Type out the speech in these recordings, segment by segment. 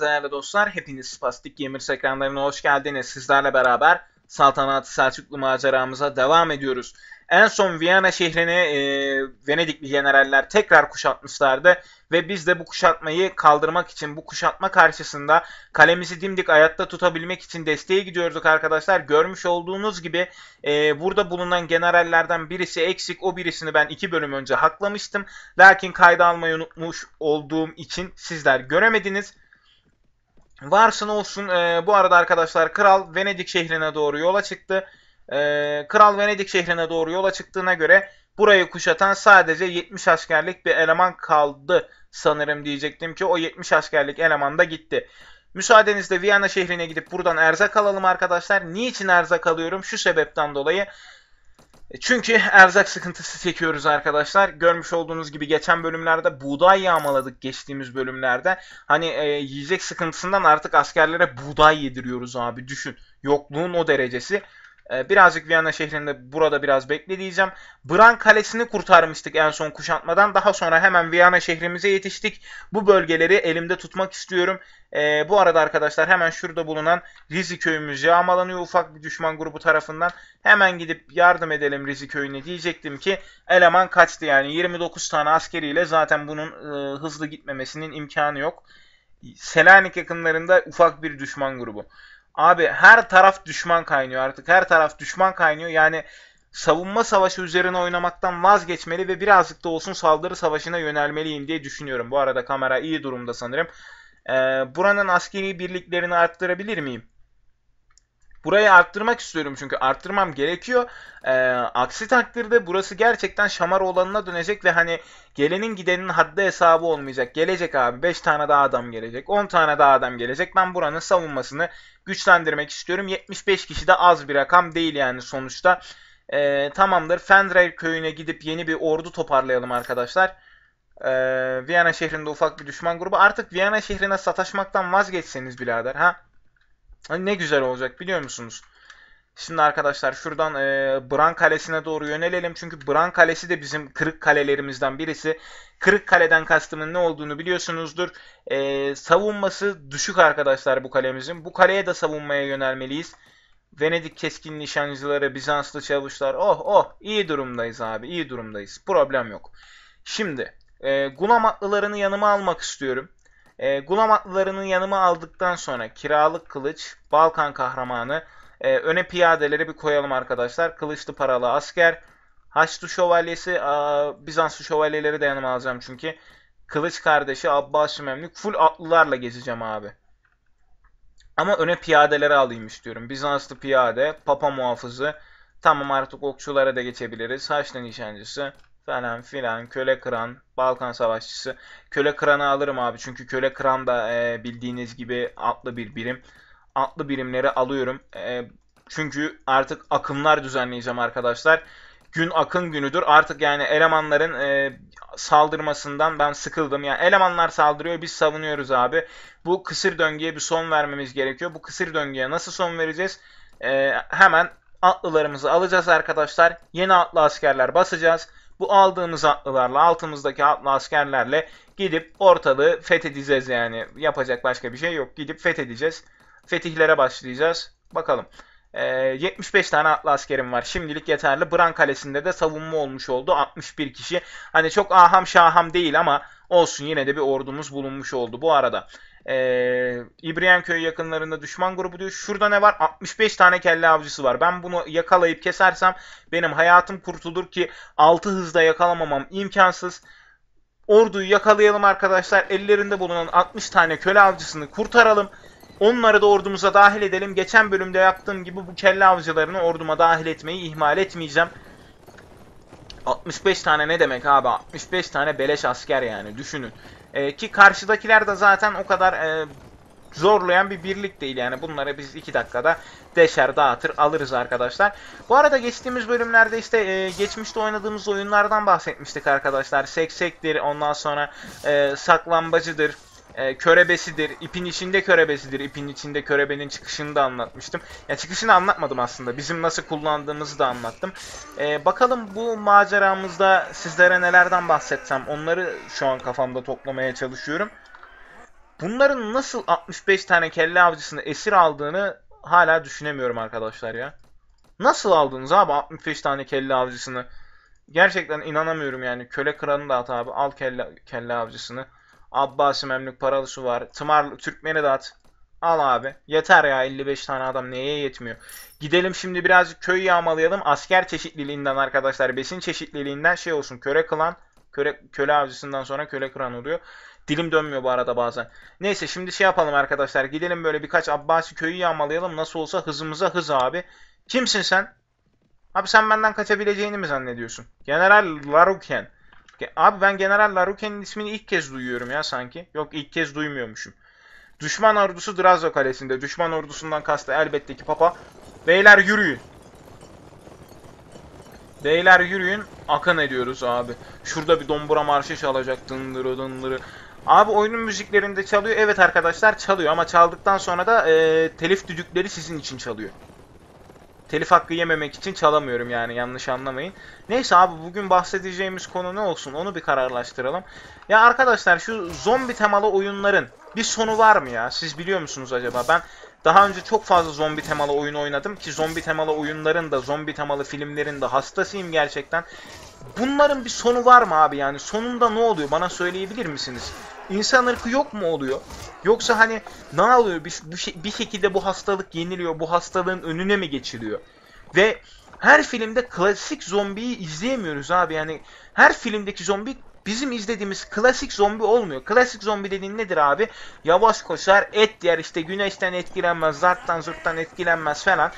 Merhaba değerli dostlar, hepiniz Spastik Gamers ekranlarına hoş geldiniz. Sizlerle beraber Saltanat Selçuklu maceramıza devam ediyoruz. En son Viyana şehrini e, Venedikli generaller tekrar kuşatmışlardı ve biz de bu kuşatmayı kaldırmak için bu kuşatma karşısında kalemizi dimdik ayakta tutabilmek için desteğe gidiyorduk arkadaşlar. Görmüş olduğunuz gibi e, burada bulunan generallerden birisi eksik o birisini ben iki bölüm önce haklamıştım. Lakin kayda almayı unutmuş olduğum için sizler göremediniz. Varsın olsun e, bu arada arkadaşlar kral Venedik şehrine doğru yola çıktı. E, kral Venedik şehrine doğru yola çıktığına göre burayı kuşatan sadece 70 askerlik bir eleman kaldı sanırım diyecektim ki o 70 askerlik eleman da gitti. Müsaadenizle Viyana şehrine gidip buradan erzak alalım arkadaşlar. Niçin erzak alıyorum? Şu sebepten dolayı e, çünkü erzak sıkıntısı çekiyoruz arkadaşlar. Görmüş olduğunuz gibi geçen bölümlerde buğday yağmaladık geçtiğimiz bölümlerde. Hani e, yiyecek sıkıntısından artık askerlere buğday yediriyoruz abi düşün. Yokluğun o derecesi. Ee, birazcık Viyana şehrinde burada biraz bekle diyeceğim. Bran Kalesi'ni kurtarmıştık en son kuşatmadan. Daha sonra hemen Viyana şehrimize yetiştik. Bu bölgeleri elimde tutmak istiyorum. E, bu arada arkadaşlar hemen şurada bulunan Rizi köyümüz yağmalanıyor ufak bir düşman grubu tarafından. Hemen gidip yardım edelim Rizi köyüne diyecektim ki eleman kaçtı yani 29 tane askeriyle zaten bunun e, hızlı gitmemesinin imkanı yok. Selanik yakınlarında ufak bir düşman grubu. Abi her taraf düşman kaynıyor artık. Her taraf düşman kaynıyor. Yani savunma savaşı üzerine oynamaktan vazgeçmeli ve birazcık da olsun saldırı savaşına yönelmeliyim diye düşünüyorum. Bu arada kamera iyi durumda sanırım. Ee, buranın askeri birliklerini arttırabilir miyim? Burayı arttırmak istiyorum çünkü arttırmam gerekiyor. E, aksi takdirde burası gerçekten şamar olanına dönecek ve hani gelenin gidenin haddi hesabı olmayacak. Gelecek abi 5 tane daha adam gelecek. 10 tane daha adam gelecek. Ben buranın savunmasını güçlendirmek istiyorum. 75 kişi de az bir rakam değil yani sonuçta. E, tamamdır. Fendrail köyüne gidip yeni bir ordu toparlayalım arkadaşlar. E, Viyana şehrinde ufak bir düşman grubu. Artık Viyana şehrine sataşmaktan vazgeçseniz birader ha. Hani ne güzel olacak biliyor musunuz? Şimdi arkadaşlar şuradan e, Bran Kalesi'ne doğru yönelelim. Çünkü Bran Kalesi de bizim kırık kalelerimizden birisi. Kırık kaleden kastımın ne olduğunu biliyorsunuzdur. E, savunması düşük arkadaşlar bu kalemizin. Bu kaleye de savunmaya yönelmeliyiz. Venedik keskin nişancıları, Bizanslı çavuşlar. Oh oh iyi durumdayız abi iyi durumdayız. Problem yok. Şimdi e, Gulam atlılarını yanıma almak istiyorum. E, ee, Gulam atlılarını yanıma aldıktan sonra kiralık kılıç, Balkan kahramanı, e, öne piyadeleri bir koyalım arkadaşlar. Kılıçlı paralı asker, Haçlı şövalyesi, a, Bizanslı şövalyeleri de yanıma alacağım çünkü. Kılıç kardeşi Abbas Memlük full atlılarla gezeceğim abi. Ama öne piyadeleri alayım istiyorum. Bizanslı piyade, Papa muhafızı. Tamam artık okçulara da geçebiliriz. Haçlı nişancısı falan filan köle kıran Balkan savaşçısı. Köle kıranı alırım abi çünkü köle kıran da e, bildiğiniz gibi atlı bir birim. Atlı birimleri alıyorum. E, çünkü artık akımlar düzenleyeceğim arkadaşlar. Gün akın günüdür. Artık yani elemanların e, saldırmasından ben sıkıldım. Yani elemanlar saldırıyor biz savunuyoruz abi. Bu kısır döngüye bir son vermemiz gerekiyor. Bu kısır döngüye nasıl son vereceğiz? E, hemen atlılarımızı alacağız arkadaşlar. Yeni atlı askerler basacağız. Bu aldığımız atlılarla, altımızdaki atlı askerlerle gidip ortalığı fethedeceğiz yani. Yapacak başka bir şey yok. Gidip fethedeceğiz. Fetihlere başlayacağız. Bakalım. Ee, 75 tane atlı askerim var. Şimdilik yeterli. Bran Kalesi'nde de savunma olmuş oldu. 61 kişi. Hani çok aham şaham değil ama olsun yine de bir ordumuz bulunmuş oldu. Bu arada e, İbrahim yakınlarında düşman grubu diyor. Şurada ne var? 65 tane kelle avcısı var. Ben bunu yakalayıp kesersem benim hayatım kurtulur ki 6 hızda yakalamamam imkansız. Orduyu yakalayalım arkadaşlar. Ellerinde bulunan 60 tane köle avcısını kurtaralım. Onları da ordumuza dahil edelim. Geçen bölümde yaptığım gibi bu kelle avcılarını orduma dahil etmeyi ihmal etmeyeceğim. 65 tane ne demek abi? 65 tane beleş asker yani düşünün. E, ki karşıdakiler de zaten o kadar e, zorlayan bir birlik değil yani. Bunları biz 2 dakikada deşer dağıtır alırız arkadaşlar. Bu arada geçtiğimiz bölümlerde işte e, geçmişte oynadığımız oyunlardan bahsetmiştik arkadaşlar. Seksektir ondan sonra e, saklambacıdır e, körebesidir, ipin içinde körebesidir, ipin içinde körebenin çıkışını da anlatmıştım. Ya çıkışını anlatmadım aslında, bizim nasıl kullandığımızı da anlattım. E, bakalım bu maceramızda sizlere nelerden bahsetsem, onları şu an kafamda toplamaya çalışıyorum. Bunların nasıl 65 tane kelle avcısını esir aldığını hala düşünemiyorum arkadaşlar ya. Nasıl aldınız abi 65 tane kelle avcısını? Gerçekten inanamıyorum yani. Köle kralını da at abi. Al kelle, kelle avcısını. Abbasi Memlük paralısı var. Tımar Türkmeni de at. Al abi. Yeter ya 55 tane adam neye yetmiyor. Gidelim şimdi birazcık köy yağmalayalım. Asker çeşitliliğinden arkadaşlar. Besin çeşitliliğinden şey olsun. Köre kılan. Köre, köle avcısından sonra köle kıran oluyor. Dilim dönmüyor bu arada bazen. Neyse şimdi şey yapalım arkadaşlar. Gidelim böyle birkaç Abbasi köyü yağmalayalım. Nasıl olsa hızımıza hız abi. Kimsin sen? Abi sen benden kaçabileceğini mi zannediyorsun? General Laruken. Abi ben General Laruke'nin ismini ilk kez duyuyorum ya sanki. Yok ilk kez duymuyormuşum. Düşman ordusu Drazzo kalesinde. Düşman ordusundan kastı elbette ki papa. Beyler yürüyün. Beyler yürüyün. Akın ediyoruz abi. Şurada bir dombura marşı çalacak. Dındırı dındırı. Abi oyunun müziklerinde çalıyor. Evet arkadaşlar çalıyor ama çaldıktan sonra da e, telif düdükleri sizin için çalıyor telif hakkı yememek için çalamıyorum yani yanlış anlamayın. Neyse abi bugün bahsedeceğimiz konu ne olsun onu bir kararlaştıralım. Ya arkadaşlar şu zombi temalı oyunların bir sonu var mı ya? Siz biliyor musunuz acaba? Ben daha önce çok fazla zombi temalı oyun oynadım ki zombi temalı oyunların da zombi temalı filmlerin de hastasıyım gerçekten. Bunların bir sonu var mı abi yani sonunda ne oluyor bana söyleyebilir misiniz? İnsan ırkı yok mu oluyor? Yoksa hani ne oluyor? Bir, bir, bir şekilde bu hastalık yeniliyor. Bu hastalığın önüne mi geçiliyor? Ve her filmde klasik zombiyi izleyemiyoruz abi. Yani her filmdeki zombi bizim izlediğimiz klasik zombi olmuyor. Klasik zombi dediğin nedir abi? Yavaş koşar, et yer işte güneşten etkilenmez, zarttan zurttan etkilenmez falan.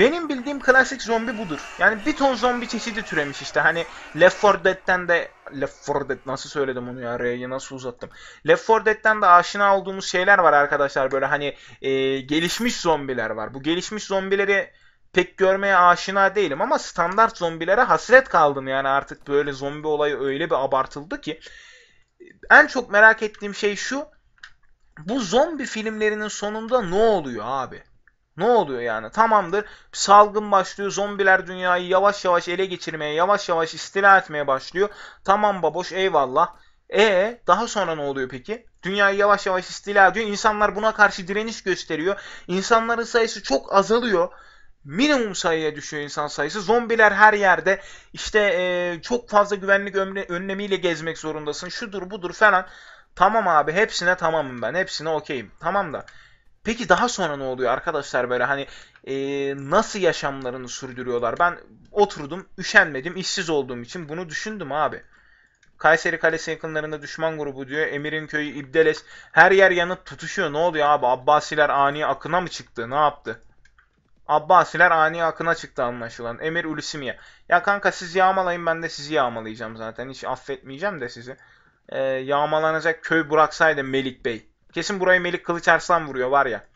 Benim bildiğim klasik zombi budur. Yani bir ton zombi çeşidi türemiş işte. Hani Left 4 Dead'ten de Left 4 Dead nasıl söyledim onu ya? R'yi nasıl uzattım? Left 4 Dead'ten de aşina olduğumuz şeyler var arkadaşlar. Böyle hani e, gelişmiş zombiler var. Bu gelişmiş zombileri pek görmeye aşina değilim ama standart zombilere hasret kaldım yani artık böyle zombi olayı öyle bir abartıldı ki. En çok merak ettiğim şey şu. Bu zombi filmlerinin sonunda ne oluyor abi? Ne oluyor yani? Tamamdır. Salgın başlıyor. Zombiler dünyayı yavaş yavaş ele geçirmeye, yavaş yavaş istila etmeye başlıyor. Tamam baboş eyvallah. E daha sonra ne oluyor peki? Dünyayı yavaş yavaş istila ediyor. İnsanlar buna karşı direniş gösteriyor. İnsanların sayısı çok azalıyor. Minimum sayıya düşüyor insan sayısı. Zombiler her yerde. işte e, çok fazla güvenlik önlemiyle gezmek zorundasın. Şudur budur falan. Tamam abi hepsine tamamım ben. Hepsine okeyim. Tamam da Peki daha sonra ne oluyor arkadaşlar böyle hani e, nasıl yaşamlarını sürdürüyorlar? Ben oturdum, üşenmedim, işsiz olduğum için bunu düşündüm abi. Kayseri Kalesi yakınlarında düşman grubu diyor. Emir'in köyü İbdeles. Her yer yanıp tutuşuyor. Ne oluyor abi? Abbasiler ani akına mı çıktı? Ne yaptı? Abbasiler ani akına çıktı anlaşılan. Emir Ulusimya Ya kanka siz yağmalayın ben de sizi yağmalayacağım zaten. Hiç affetmeyeceğim de sizi. Ee, yağmalanacak köy bıraksaydı Melik Bey. Kesin burayı Melik Kılıç Arslan vuruyor var ya.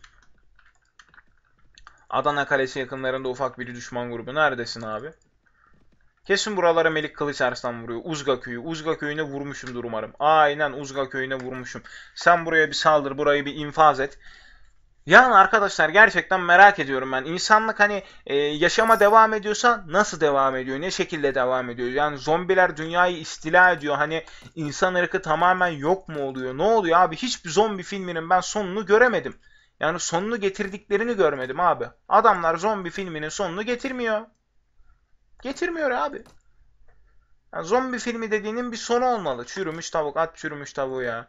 Adana Kalesi yakınlarında ufak bir düşman grubu. Neredesin abi? Kesin buralara Melik Kılıç Arslan vuruyor. Uzga köyü. Uzga köyüne vurmuşumdur umarım. Aynen Uzga köyüne vurmuşum. Sen buraya bir saldır. Burayı bir infaz et. Yani arkadaşlar gerçekten merak ediyorum ben. İnsanlık hani e, yaşama devam ediyorsa nasıl devam ediyor? Ne şekilde devam ediyor? Yani zombiler dünyayı istila ediyor. Hani insan ırkı tamamen yok mu oluyor? Ne oluyor abi? Hiçbir zombi filminin ben sonunu göremedim. Yani sonunu getirdiklerini görmedim abi. Adamlar zombi filminin sonunu getirmiyor. Getirmiyor abi. Yani zombi filmi dediğinin bir sonu olmalı. Çürümüş tavuk at çürümüş tavuğu ya.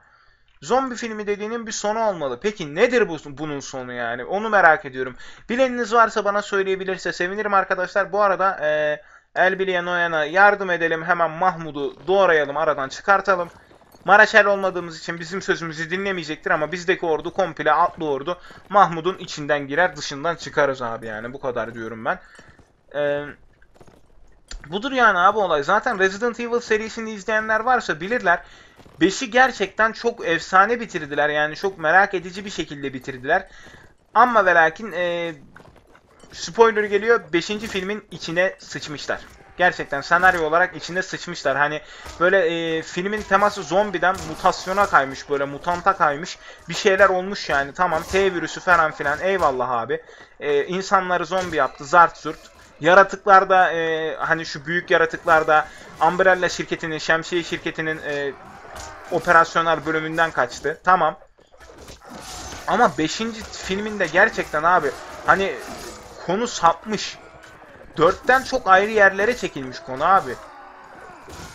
Zombi filmi dediğinin bir sonu olmalı. Peki nedir bu, bunun sonu yani? Onu merak ediyorum. Bileniniz varsa bana söyleyebilirse sevinirim arkadaşlar. Bu arada e, Elbilye Noyan'a yardım edelim. Hemen Mahmud'u doğrayalım aradan çıkartalım. Maraşel olmadığımız için bizim sözümüzü dinlemeyecektir ama bizdeki ordu komple atlı ordu. Mahmud'un içinden girer dışından çıkarız abi yani bu kadar diyorum ben. Eee... Budur yani abi olay. Zaten Resident Evil serisini izleyenler varsa bilirler. 5'i gerçekten çok efsane bitirdiler. Yani çok merak edici bir şekilde bitirdiler. Ama ve lakin e, spoiler geliyor. 5. filmin içine sıçmışlar. Gerçekten senaryo olarak içine sıçmışlar. Hani böyle e, filmin teması zombiden mutasyona kaymış böyle mutanta kaymış. Bir şeyler olmuş yani. Tamam T virüsü falan filan eyvallah abi. E, insanları zombi yaptı zart zurt. Yaratıklarda e, hani şu büyük yaratıklarda Umbrella şirketinin, Şemsiye şirketinin e, operasyonel bölümünden kaçtı. Tamam. Ama 5. filminde gerçekten abi hani konu sapmış. 4'ten çok ayrı yerlere çekilmiş konu abi.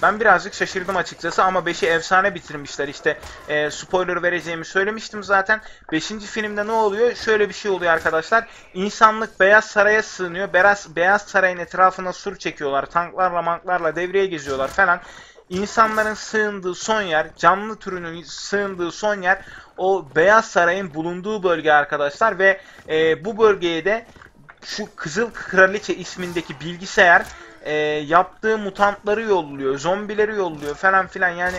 Ben birazcık şaşırdım açıkçası ama 5'i efsane bitirmişler. işte e, spoiler vereceğimi söylemiştim zaten. 5. filmde ne oluyor? Şöyle bir şey oluyor arkadaşlar. insanlık Beyaz Saray'a sığınıyor. Beyaz, Beyaz Saray'ın etrafına sur çekiyorlar. Tanklarla manklarla devreye geziyorlar falan. İnsanların sığındığı son yer, canlı türünün sığındığı son yer o Beyaz Saray'ın bulunduğu bölge arkadaşlar. Ve e, bu bölgeye de şu Kızıl Kraliçe ismindeki bilgisayar e, yaptığı mutantları yolluyor, zombileri yolluyor falan filan yani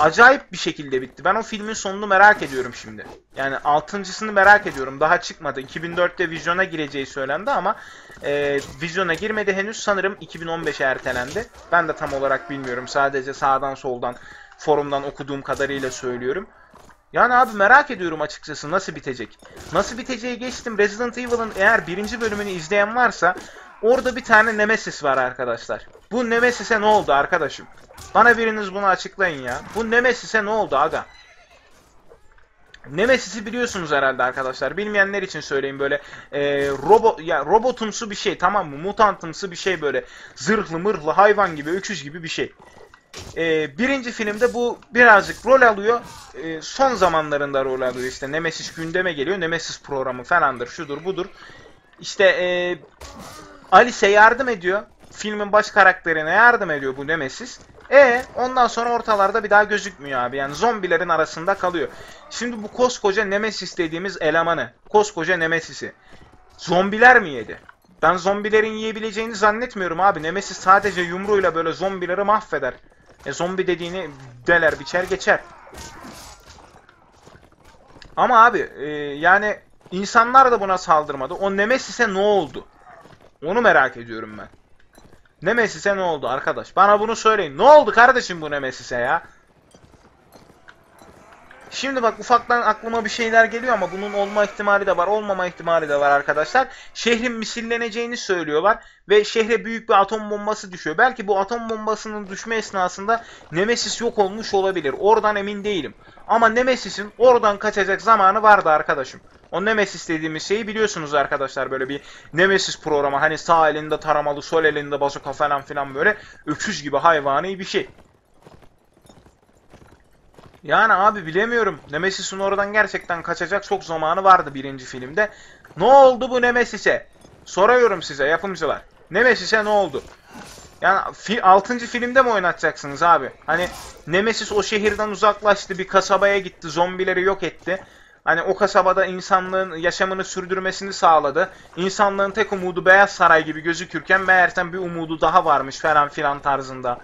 acayip bir şekilde bitti. Ben o filmin sonunu merak ediyorum şimdi. Yani altıncısını merak ediyorum. Daha çıkmadı. 2004'te vizyona gireceği söylendi ama e, vizyona girmedi henüz. Sanırım 2015'e ertelendi. Ben de tam olarak bilmiyorum. Sadece sağdan soldan forumdan okuduğum kadarıyla söylüyorum. Yani abi merak ediyorum açıkçası nasıl bitecek. Nasıl biteceği geçtim. Resident Evil'ın eğer birinci bölümünü izleyen varsa Orada bir tane Nemesis var arkadaşlar. Bu Nemesis'e ne oldu arkadaşım? Bana biriniz bunu açıklayın ya. Bu Nemesis'e ne oldu aga? Nemesis'i biliyorsunuz herhalde arkadaşlar. Bilmeyenler için söyleyeyim böyle e, robot ya robotumsu bir şey tamam mı? Mutantımsı bir şey böyle zırhlı mırhlı hayvan gibi öküz gibi bir şey. E, birinci filmde bu birazcık rol alıyor. E, son zamanlarında rol alıyor işte. Nemesis gündeme geliyor. Nemesis programı falandır şudur budur. İşte e, Alice şey yardım ediyor. Filmin baş karakterine yardım ediyor bu Nemesis. E ondan sonra ortalarda bir daha gözükmüyor abi. Yani zombilerin arasında kalıyor. Şimdi bu koskoca Nemesis dediğimiz elemanı, koskoca Nemesis'i zombiler mi yedi? Ben zombilerin yiyebileceğini zannetmiyorum abi. Nemesis sadece yumruğuyla böyle zombileri mahveder. E zombi dediğini deler, biçer, geçer. Ama abi e, yani insanlar da buna saldırmadı. O Nemesis'e ne oldu? Onu merak ediyorum ben. Nemesis'e ne oldu arkadaş? Bana bunu söyleyin. Ne oldu kardeşim bu Nemesis'e ya? Şimdi bak ufaktan aklıma bir şeyler geliyor ama bunun olma ihtimali de var, olmama ihtimali de var arkadaşlar. Şehrin misilleneceğini söylüyorlar ve şehre büyük bir atom bombası düşüyor. Belki bu atom bombasının düşme esnasında Nemesis yok olmuş olabilir. Oradan emin değilim. Ama Nemesis'in oradan kaçacak zamanı vardı arkadaşım. O Nemesis dediğimiz şeyi biliyorsunuz arkadaşlar böyle bir Nemesis programı. Hani sağ elinde taramalı, sol elinde bazuka falan filan böyle öküz gibi hayvani bir şey. Yani abi bilemiyorum. Nemesis'in oradan gerçekten kaçacak çok zamanı vardı birinci filmde. Ne oldu bu Nemesis'e? Soruyorum size yapımcılar. Nemesis'e ne oldu? Yani fi filmde mi oynatacaksınız abi? Hani Nemesis o şehirden uzaklaştı, bir kasabaya gitti, zombileri yok etti. Hani o kasabada insanlığın yaşamını sürdürmesini sağladı. İnsanlığın tek umudu Beyaz Saray gibi gözükürken meğersem bir umudu daha varmış falan filan tarzında.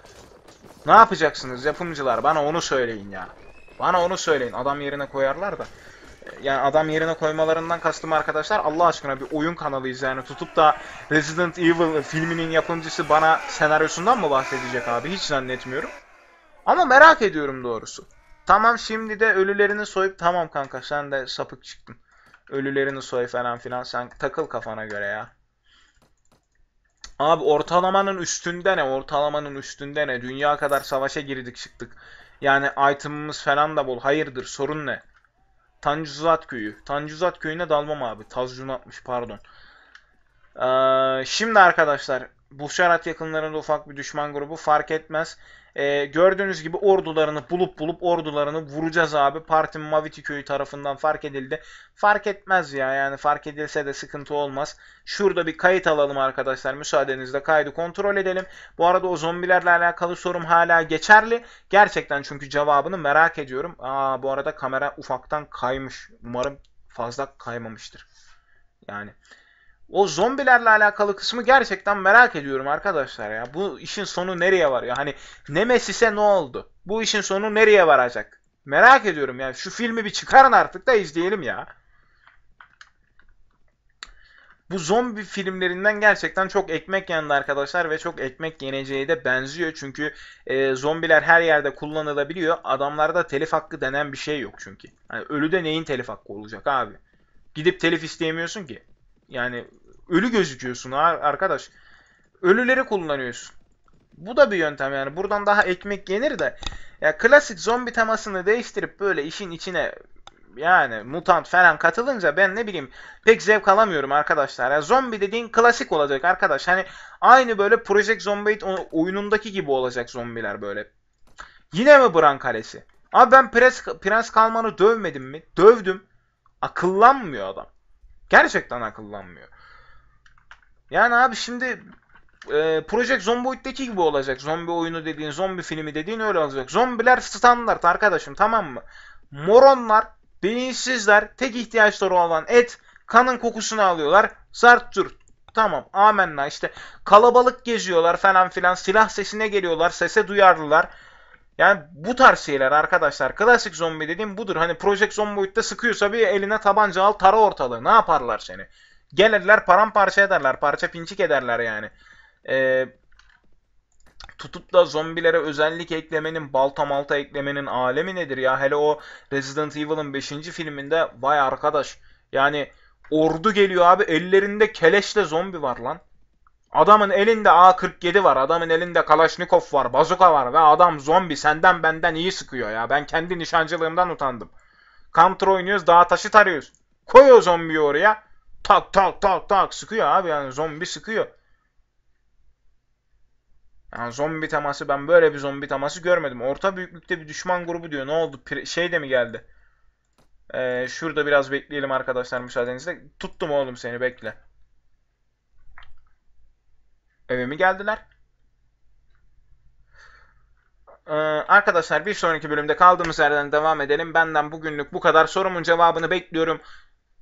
Ne yapacaksınız yapımcılar? Bana onu söyleyin ya. Bana onu söyleyin. Adam yerine koyarlar da yani adam yerine koymalarından kastım arkadaşlar Allah aşkına bir oyun kanalıyız yani tutup da Resident Evil filminin yapımcısı bana senaryosundan mı bahsedecek abi hiç zannetmiyorum. Ama merak ediyorum doğrusu. Tamam şimdi de ölülerini soyup tamam kanka sen de sapık çıktın. Ölülerini soy falan filan sen takıl kafana göre ya. Abi ortalamanın üstünde ne? Ortalamanın üstünde ne? Dünya kadar savaşa girdik çıktık. Yani item'ımız falan da bol. Hayırdır sorun ne? Tancuzat köyü. Tancuzat köyüne dalmam abi. Tazcun atmış pardon. Ee, şimdi arkadaşlar Buşarat yakınlarında ufak bir düşman grubu fark etmez. E, gördüğünüz gibi ordularını bulup bulup ordularını vuracağız abi. Partim Maviti köyü tarafından fark edildi. Fark etmez ya yani fark edilse de sıkıntı olmaz. Şurada bir kayıt alalım arkadaşlar müsaadenizle kaydı kontrol edelim. Bu arada o zombilerle alakalı sorum hala geçerli. Gerçekten çünkü cevabını merak ediyorum. Aa bu arada kamera ufaktan kaymış. Umarım fazla kaymamıştır. Yani o zombilerle alakalı kısmı gerçekten merak ediyorum arkadaşlar ya. Bu işin sonu nereye varıyor? Hani Nemesis'e ne oldu? Bu işin sonu nereye varacak? Merak ediyorum ya Şu filmi bir çıkarın artık da izleyelim ya. Bu zombi filmlerinden gerçekten çok ekmek yendi arkadaşlar ve çok ekmek yeneceği de benziyor. Çünkü e, zombiler her yerde kullanılabiliyor. Adamlarda telif hakkı denen bir şey yok çünkü. Yani ölüde neyin telif hakkı olacak abi? Gidip telif isteyemiyorsun ki. Yani ölü gözüküyorsun arkadaş. Ölüleri kullanıyorsun. Bu da bir yöntem yani. Buradan daha ekmek yenir de. Ya klasik zombi temasını değiştirip böyle işin içine yani mutant falan katılınca ben ne bileyim pek zevk alamıyorum arkadaşlar. Ya zombi dediğin klasik olacak arkadaş. Hani aynı böyle Project Zomboid oyunundaki gibi olacak zombiler böyle. Yine mi Bran Kalesi? Abi ben Prens, Prens Kalman'ı dövmedim mi? Dövdüm. Akıllanmıyor adam. Gerçekten akıllanmıyor. Yani abi şimdi e, Project Zomboid'deki gibi olacak. Zombi oyunu dediğin, zombi filmi dediğin öyle olacak. Zombiler standart arkadaşım tamam mı? Moronlar, bilinçsizler, tek ihtiyaçları olan et, kanın kokusunu alıyorlar. Zart dur. Tamam amenna işte kalabalık geziyorlar falan filan silah sesine geliyorlar sese duyarlılar. Yani bu tarz şeyler arkadaşlar. Klasik zombi dediğim budur. Hani Project Zomboid'de sıkıyorsa bir eline tabanca al tara ortalığı. Ne yaparlar seni? Gelirler paramparça ederler. Parça pinçik ederler yani. Ee, tutup da zombilere özellik eklemenin, balta malta eklemenin alemi nedir ya? Hele o Resident Evil'ın 5. filminde vay arkadaş. Yani ordu geliyor abi ellerinde keleşle zombi var lan. Adamın elinde A47 var, adamın elinde Kalaşnikov var, bazuka var ve adam zombi senden benden iyi sıkıyor ya. Ben kendi nişancılığımdan utandım. Counter oynuyoruz, dağ taşı tarıyoruz. Koyuyor zombiyi oraya. Tak tak tak tak sıkıyor abi yani zombi sıkıyor. Yani zombi teması ben böyle bir zombi teması görmedim. Orta büyüklükte bir düşman grubu diyor. Ne oldu? şey de mi geldi? Ee, şurada biraz bekleyelim arkadaşlar müsaadenizle. Tuttum oğlum seni bekle. Evime geldiler. Ee, arkadaşlar bir sonraki bölümde kaldığımız yerden devam edelim. Benden bugünlük bu kadar. Sorumun cevabını bekliyorum.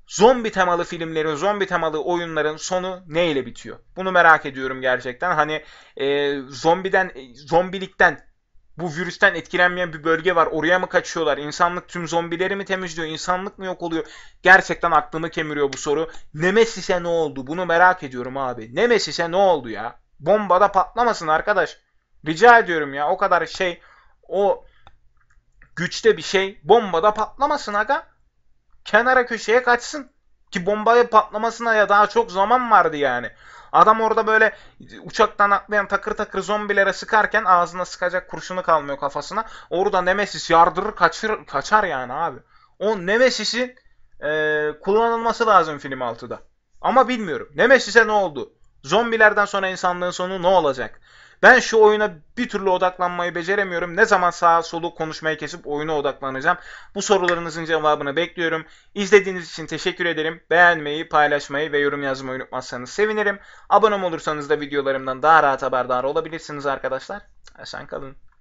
Zombi temalı filmlerin, zombi temalı oyunların sonu neyle bitiyor? Bunu merak ediyorum gerçekten. Hani e, zombiden, e, zombilikten bu virüsten etkilenmeyen bir bölge var. Oraya mı kaçıyorlar? İnsanlık tüm zombileri mi temizliyor? İnsanlık mı yok oluyor? Gerçekten aklımı kemiriyor bu soru. Nemesis'e ne oldu? Bunu merak ediyorum abi. Nemesis'e ne oldu ya? Bombada patlamasın arkadaş. Rica ediyorum ya. O kadar şey o güçte bir şey bombada patlamasın aga. Kenara köşeye kaçsın. Ki bombaya patlamasına ya daha çok zaman vardı yani. Adam orada böyle uçaktan atlayan takır takır zombilere sıkarken ağzına sıkacak kurşunu kalmıyor kafasına. Orada Nemesis yardırır kaçır, kaçar yani abi. O Nemesis'in e, kullanılması lazım film 6'da. Ama bilmiyorum. Nemesis'e ne oldu? Zombilerden sonra insanlığın sonu ne olacak? Ben şu oyuna bir türlü odaklanmayı beceremiyorum. Ne zaman sağa solu konuşmayı kesip oyuna odaklanacağım? Bu sorularınızın cevabını bekliyorum. İzlediğiniz için teşekkür ederim. Beğenmeyi, paylaşmayı ve yorum yazmayı unutmazsanız sevinirim. Abonem olursanız da videolarımdan daha rahat haberdar olabilirsiniz arkadaşlar. Esen kalın.